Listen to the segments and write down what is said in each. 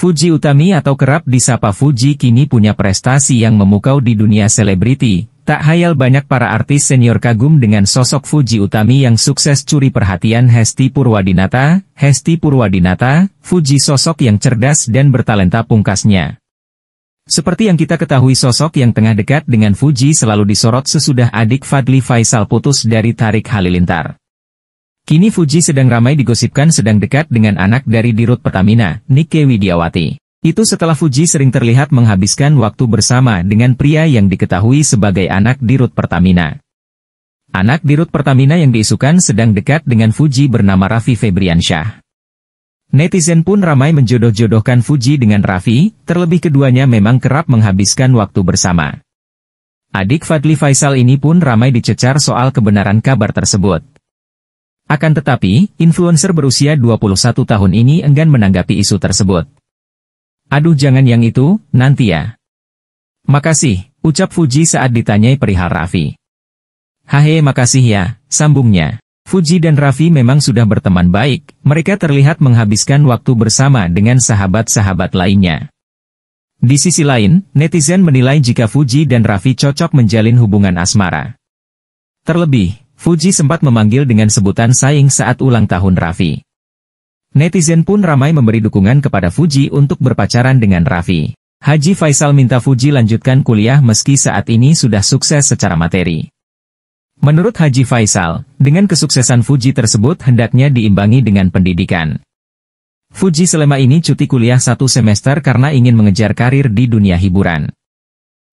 Fuji Utami atau kerap disapa Fuji kini punya prestasi yang memukau di dunia selebriti. Tak hayal banyak para artis senior kagum dengan sosok Fuji Utami yang sukses curi perhatian Hesti Purwadinata, Hesti Purwadinata, Fuji sosok yang cerdas dan bertalenta pungkasnya. Seperti yang kita ketahui sosok yang tengah dekat dengan Fuji selalu disorot sesudah adik Fadli Faisal putus dari Tarik Halilintar. Kini Fuji sedang ramai digosipkan sedang dekat dengan anak dari Dirut Pertamina, Nike Widiawati. Itu setelah Fuji sering terlihat menghabiskan waktu bersama dengan pria yang diketahui sebagai anak Dirut Pertamina. Anak Dirut Pertamina yang diisukan sedang dekat dengan Fuji bernama Raffi Febriansyah. Netizen pun ramai menjodoh-jodohkan Fuji dengan Raffi, terlebih keduanya memang kerap menghabiskan waktu bersama. Adik Fadli Faisal ini pun ramai dicecar soal kebenaran kabar tersebut. Akan tetapi, influencer berusia 21 tahun ini enggan menanggapi isu tersebut. Aduh jangan yang itu, nanti ya. Makasih, ucap Fuji saat ditanyai perihal Raffi. Hahe makasih ya, sambungnya. Fuji dan Raffi memang sudah berteman baik, mereka terlihat menghabiskan waktu bersama dengan sahabat-sahabat lainnya. Di sisi lain, netizen menilai jika Fuji dan Raffi cocok menjalin hubungan asmara. Terlebih, Fuji sempat memanggil dengan sebutan saing saat ulang tahun Raffi. Netizen pun ramai memberi dukungan kepada Fuji untuk berpacaran dengan Raffi. Haji Faisal minta Fuji lanjutkan kuliah meski saat ini sudah sukses secara materi. Menurut Haji Faisal, dengan kesuksesan Fuji tersebut hendaknya diimbangi dengan pendidikan. Fuji selama ini cuti kuliah satu semester karena ingin mengejar karir di dunia hiburan.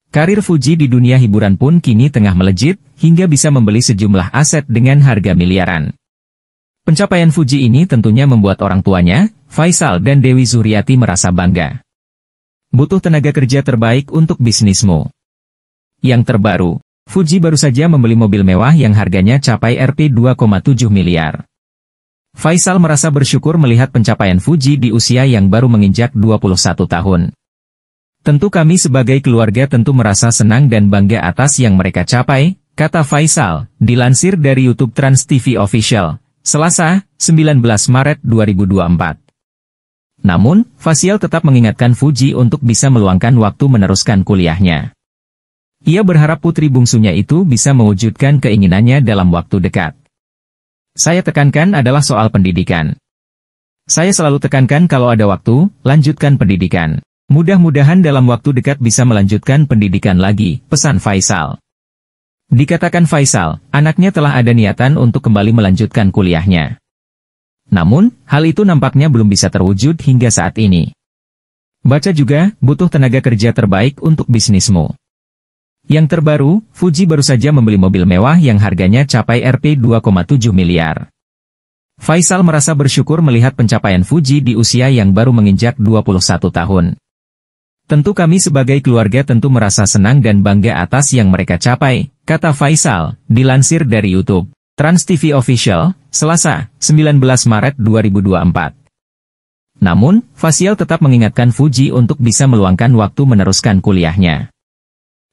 Karir Fuji di dunia hiburan pun kini tengah melejit, hingga bisa membeli sejumlah aset dengan harga miliaran. Pencapaian Fuji ini tentunya membuat orang tuanya, Faisal dan Dewi Zuriati merasa bangga. Butuh tenaga kerja terbaik untuk bisnismu. Yang terbaru, Fuji baru saja membeli mobil mewah yang harganya capai Rp 2,7 miliar. Faisal merasa bersyukur melihat pencapaian Fuji di usia yang baru menginjak 21 tahun. Tentu kami sebagai keluarga tentu merasa senang dan bangga atas yang mereka capai, kata Faisal, dilansir dari YouTube Trans TV Official, Selasa, 19 Maret 2024. Namun, Faisal tetap mengingatkan Fuji untuk bisa meluangkan waktu meneruskan kuliahnya. Ia berharap putri bungsunya itu bisa mewujudkan keinginannya dalam waktu dekat. Saya tekankan adalah soal pendidikan. Saya selalu tekankan kalau ada waktu, lanjutkan pendidikan. Mudah-mudahan dalam waktu dekat bisa melanjutkan pendidikan lagi, pesan Faisal. Dikatakan Faisal, anaknya telah ada niatan untuk kembali melanjutkan kuliahnya. Namun, hal itu nampaknya belum bisa terwujud hingga saat ini. Baca juga, butuh tenaga kerja terbaik untuk bisnismu. Yang terbaru, Fuji baru saja membeli mobil mewah yang harganya capai Rp 2,7 miliar. Faisal merasa bersyukur melihat pencapaian Fuji di usia yang baru menginjak 21 tahun. Tentu kami sebagai keluarga tentu merasa senang dan bangga atas yang mereka capai, kata Faisal, dilansir dari YouTube. TransTV Official, Selasa, 19 Maret 2024. Namun, Fasial tetap mengingatkan Fuji untuk bisa meluangkan waktu meneruskan kuliahnya.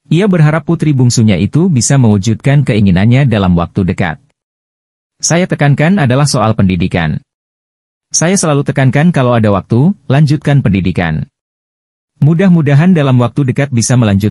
Ia berharap putri bungsunya itu bisa mewujudkan keinginannya dalam waktu dekat. Saya tekankan adalah soal pendidikan. Saya selalu tekankan kalau ada waktu, lanjutkan pendidikan. Mudah-mudahan dalam waktu dekat bisa melanjutkan.